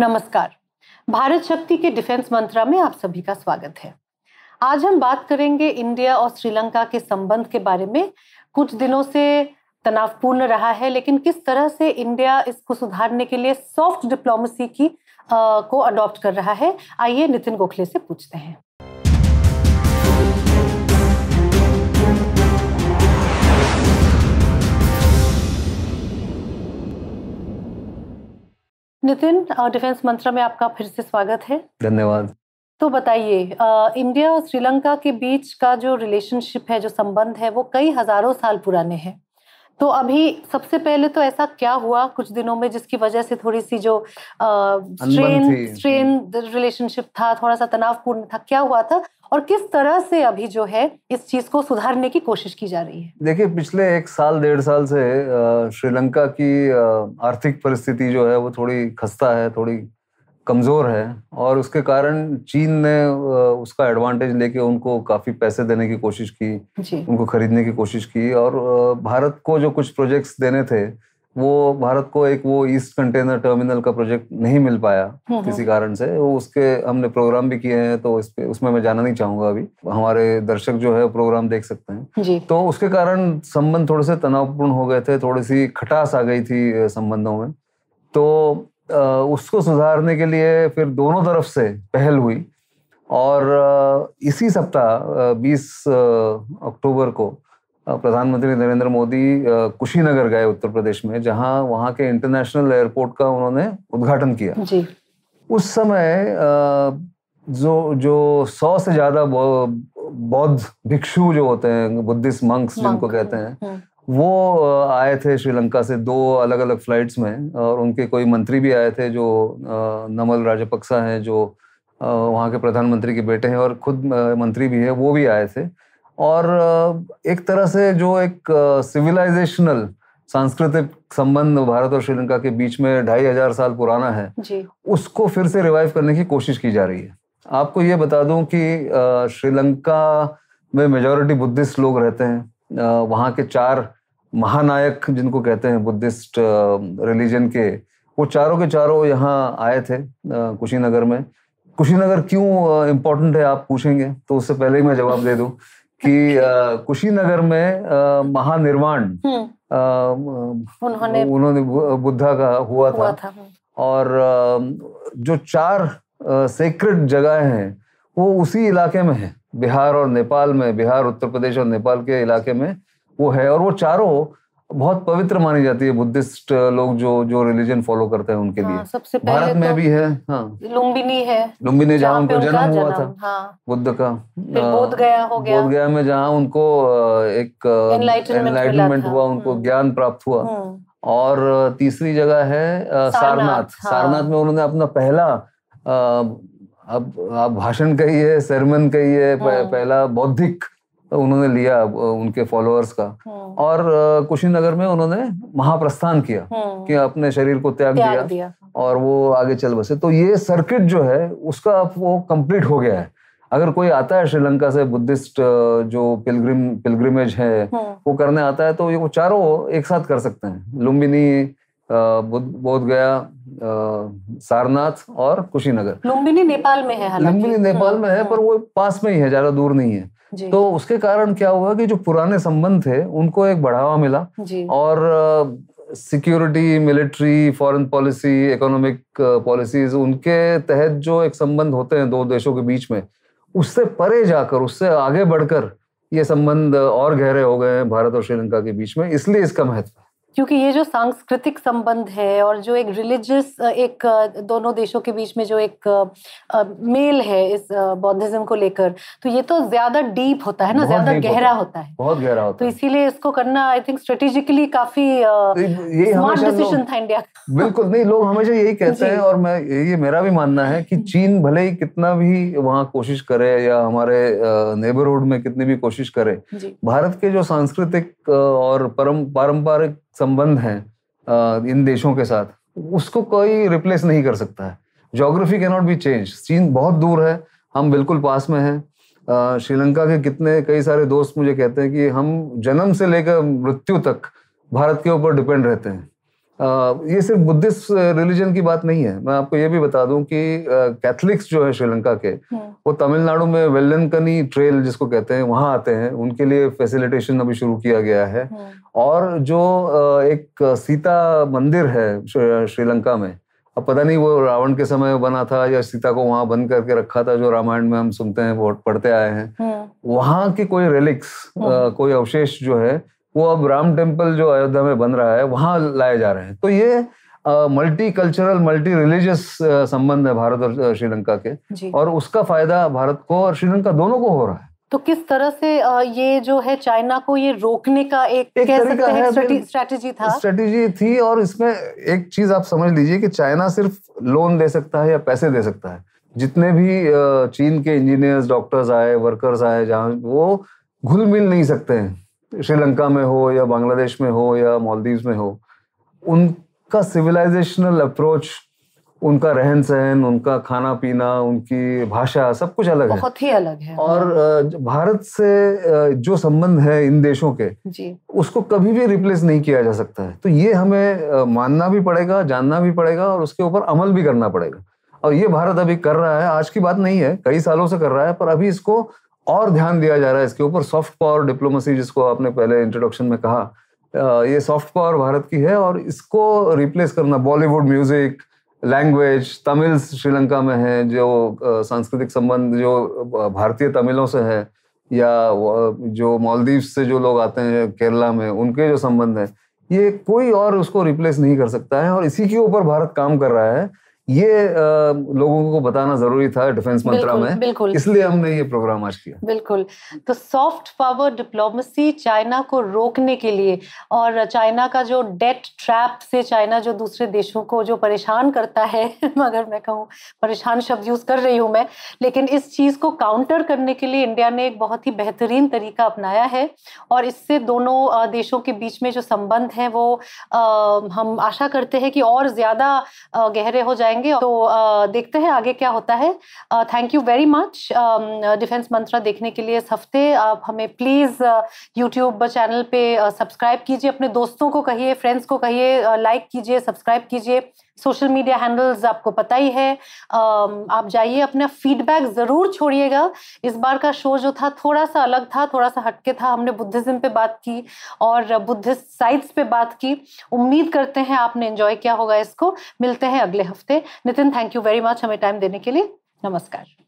नमस्कार भारत शक्ति के डिफेंस मंत्रा में आप सभी का स्वागत है आज हम बात करेंगे इंडिया और श्रीलंका के संबंध के बारे में कुछ दिनों से तनावपूर्ण रहा है लेकिन किस तरह से इंडिया इसको सुधारने के लिए सॉफ्ट डिप्लोमेसी की आ, को अडॉप्ट कर रहा है आइए नितिन गोखले से पूछते हैं नितिन डिफेंस मंत्रा में आपका फिर से स्वागत है धन्यवाद तो बताइए इंडिया और श्रीलंका के बीच का जो रिलेशनशिप है जो संबंध है वो कई हजारों साल पुराने हैं तो अभी सबसे पहले तो ऐसा क्या हुआ कुछ दिनों में जिसकी वजह से थोड़ी सी जो स्ट्रेन स्ट्रेन रिलेशनशिप था थोड़ा सा तनावपूर्ण था क्या हुआ था और किस तरह से अभी जो है इस चीज को सुधारने की कोशिश की जा रही है देखिए पिछले एक साल डेढ़ साल से श्रीलंका की आर्थिक परिस्थिति जो है वो थोड़ी खस्ता है थोड़ी कमज़ोर है और उसके कारण चीन ने उसका एडवांटेज लेके उनको काफ़ी पैसे देने की कोशिश की उनको खरीदने की कोशिश की और भारत को जो कुछ प्रोजेक्ट्स देने थे वो भारत को एक वो ईस्ट कंटेनर टर्मिनल का प्रोजेक्ट नहीं मिल पाया हम्म, हम्म। किसी कारण से वो उसके हमने प्रोग्राम भी किए हैं तो इस पे उसमें मैं जाना नहीं चाहूंगा अभी हमारे दर्शक जो है प्रोग्राम देख सकते हैं जी। तो उसके कारण संबंध थोड़े से तनावपूर्ण हो गए थे थोड़ी सी खटास आ गई थी संबंधों में तो उसको सुधारने के लिए फिर दोनों तरफ से पहल हुई और इसी सप्ताह 20 अक्टूबर को प्रधानमंत्री नरेंद्र मोदी कुशीनगर गए उत्तर प्रदेश में जहां वहां के इंटरनेशनल एयरपोर्ट का उन्होंने उद्घाटन किया जी। उस समय जो जो सौ से ज्यादा बौद्ध भिक्षु जो होते हैं बुद्धिस्ट मंक्स जिनको कहते हैं हम्म। वो आए थे श्रीलंका से दो अलग अलग फ्लाइट्स में और उनके कोई मंत्री भी आए थे जो नमल राजपक्सा हैं जो वहाँ के प्रधानमंत्री के बेटे हैं और खुद मंत्री भी है वो भी आए थे और एक तरह से जो एक सिविलाइजेशनल सांस्कृतिक संबंध भारत और श्रीलंका के बीच में ढाई हजार साल पुराना है जी। उसको फिर से रिवाइव करने की कोशिश की जा रही है आपको ये बता दूं कि श्रीलंका में मेजॉरिटी बुद्धिस्ट लोग रहते हैं वहाँ के चार महानायक जिनको कहते हैं बुद्धिस्ट रिलीजन के वो चारों के चारों यहाँ आए थे कुशीनगर में कुशीनगर क्यों इम्पोर्टेंट है आप पूछेंगे तो उससे पहले ही मैं जवाब दे दूं कि कुशीनगर में महानिर्वाण हम्म। उन्होंने उन्होंने बुद्धा का हुआ, हुआ था, था हम्म। और जो चार सेक्रेट जगह हैं वो उसी इलाके में है बिहार और नेपाल में बिहार उत्तर प्रदेश और नेपाल के इलाके में वो है और वो चारों बहुत पवित्र मानी जाती है बुद्धिस्ट लोग जो जो रिलीजन फॉलो करते हैं उनके हाँ, लिए सबसे भारत में तो भी है हाँ। लुम्बिनी है लुम्बिनी जहाँ उनको जन्म हुआ था हाँ। बुद्ध का बोध गया हो गया बोध गया में जहाँ उनको एक एनलाइटनमेंट हुआ उनको हम्म। ज्ञान प्राप्त हुआ हम्म। और तीसरी जगह है सारनाथ सारनाथ में उन्होंने अपना पहला अब आप भाषण कहिए सेरमन कहिए पहला बौद्धिक तो उन्होंने लिया उनके फॉलोअर्स का हाँ। और कुशीनगर में उन्होंने महाप्रस्थान किया हाँ। कि अपने शरीर को त्याग, त्याग दिया, दिया और वो आगे चल बसे तो ये सर्किट जो है उसका वो कंप्लीट हो गया है अगर कोई आता है श्रीलंका से बुद्धिस्ट जो पिलग्रिम पिलग्रिमेज है हाँ। वो करने आता है तो ये वो चारों एक साथ कर सकते हैं लुम्बिनी बोध गया सारनाथ और कुशीनगर लुम्बिनी नेपाल में है लुम्बिनी नेपाल में है पर वो पास में ही है ज्यादा दूर नहीं है तो उसके कारण क्या हुआ कि जो पुराने संबंध थे उनको एक बढ़ावा मिला और security military foreign policy economic policies उनके तहत जो एक संबंध होते हैं दो देशों के बीच में उससे परे जाकर उससे आगे बढ़कर ये संबंध और गहरे हो गए हैं भारत और श्रीलंका के बीच में इसलिए इसका महत्व है क्योंकि ये जो सांस्कृतिक संबंध है और जो एक रिलीजियस एक दोनों देशों के बीच में जो एक मेल है इस बौद्धिज्म को लेकर तो ये तो ज्यादा डीप होता है ना ज्यादा गहरा होता है बहुत गहरा होता तो है तो इसीलिए इसको करना आई थिंक स्ट्रेटेजिकली काफी डिसीजन तो था इंडिया बिल्कुल नहीं लोग हमेशा यही कहते हैं और मैं ये मेरा भी मानना है कि चीन भले ही कितना भी वहाँ कोशिश करे या हमारे नेबरहुड में कितनी भी कोशिश करे भारत के जो सांस्कृतिक और पारंपरिक संबंध है इन देशों के साथ उसको कोई रिप्लेस नहीं कर सकता है जोग्राफी कैनॉट बी चेंज चीन बहुत दूर है हम बिल्कुल पास में हैं श्रीलंका के कितने कई सारे दोस्त मुझे कहते हैं कि हम जन्म से लेकर मृत्यु तक भारत के ऊपर डिपेंड रहते हैं ये सिर्फ बुद्धिस्ट रिलीजन की बात नहीं है मैं आपको ये भी बता दूं कि कैथलिक्स जो है श्रीलंका के हाँ। वो तमिलनाडु में वेल्लनकनी ट्रेल जिसको कहते हैं वहाँ आते हैं उनके लिए फैसिलिटेशन अभी शुरू किया गया है हाँ। और जो एक सीता मंदिर है श्रीलंका में अब पता नहीं वो रावण के समय बना था या सीता को वहां बंद करके रखा था जो रामायण में हम सुनते हैं पढ़ते आए हैं हाँ। वहां के कोई रेलिक्स कोई अवशेष जो है वो अब राम टेम्पल जो अयोध्या में बन रहा है वहां लाए जा रहे हैं तो ये मल्टी कल्चरल मल्टी रिलीजियस संबंध है भारत और श्रीलंका के और उसका फायदा भारत को और श्रीलंका दोनों को हो रहा है तो किस तरह से ये जो है चाइना को ये रोकने का एक, एक स्ट्रेटेजी था स्ट्रेटेजी थी और इसमें एक चीज आप समझ लीजिए कि चाइना सिर्फ लोन दे सकता है या पैसे दे सकता है जितने भी चीन के इंजीनियर्स डॉक्टर्स आए वर्कर्स आए जहाँ वो घुल मिल नहीं सकते हैं श्रीलंका में हो या बांग्लादेश में हो या मालदीव में हो उनका सिविलाइजेशनल अप्रोच उनका रहन सहन उनका खाना पीना उनकी भाषा सब कुछ अलग बहुत है बहुत ही अलग है और भारत से जो संबंध है इन देशों के जी। उसको कभी भी रिप्लेस नहीं किया जा सकता है तो ये हमें मानना भी पड़ेगा जानना भी पड़ेगा और उसके ऊपर अमल भी करना पड़ेगा और ये भारत अभी कर रहा है आज की बात नहीं है कई सालों से कर रहा है पर अभी इसको और ध्यान दिया जा रहा है इसके ऊपर सॉफ्ट पावर डिप्लोमेसी जिसको आपने पहले इंट्रोडक्शन में कहा ये सॉफ्ट पावर भारत की है और इसको रिप्लेस करना Bollywood music language Tamil Sri Lanka में है जो सांस्कृतिक संबंध जो भारतीय तमिलों से है या जो मालदीव से जो लोग आते हैं केरला में उनके जो संबंध हैं ये कोई और उसको रिप्लेस नहीं कर सकता है और इसी के ऊपर भारत काम कर रहा है ये आ, लोगों को बताना जरूरी था डिफेंस मंत्रा में बिल्कुल इसलिए हमने ये प्रोग्राम आज किया बिल्कुल तो सॉफ्ट पावर डिप्लोमेसी चाइना को रोकने के लिए और चाइना का जो डेट ट्रैप से चाइना जो दूसरे देशों को जो परेशान करता है अगर मैं कहूँ परेशान शब्द यूज कर रही हूँ मैं लेकिन इस चीज को काउंटर करने के लिए इंडिया ने एक बहुत ही बेहतरीन तरीका अपनाया है और इससे दोनों देशों के बीच में जो संबंध है वो आ, हम आशा करते हैं कि और ज्यादा गहरे हो जाएंगे जाएंगे तो देखते हैं आगे क्या होता है thank you very much defence Mantra देखने के लिए इस हफ्ते आप हमें प्लीज़ यूट्यूब चैनल पे सब्सक्राइब कीजिए अपने दोस्तों को कहिए फ्रेंड्स को कहिए लाइक कीजिए सब्सक्राइब कीजिए सोशल मीडिया हैंडल्स आपको पता ही है आप जाइए अपना फीडबैक ज़रूर छोड़िएगा इस बार का शो जो था थोड़ा सा अलग था थोड़ा सा हटके था हमने बुद्धिज़्म पे बात की और बुद्धिस्ट साइट्स पे बात की उम्मीद करते हैं आपने इन्जॉय किया होगा इसको मिलते हैं अगले हफ्ते Nitin thank you very much हमें टाइम देने के लिए नमस्कार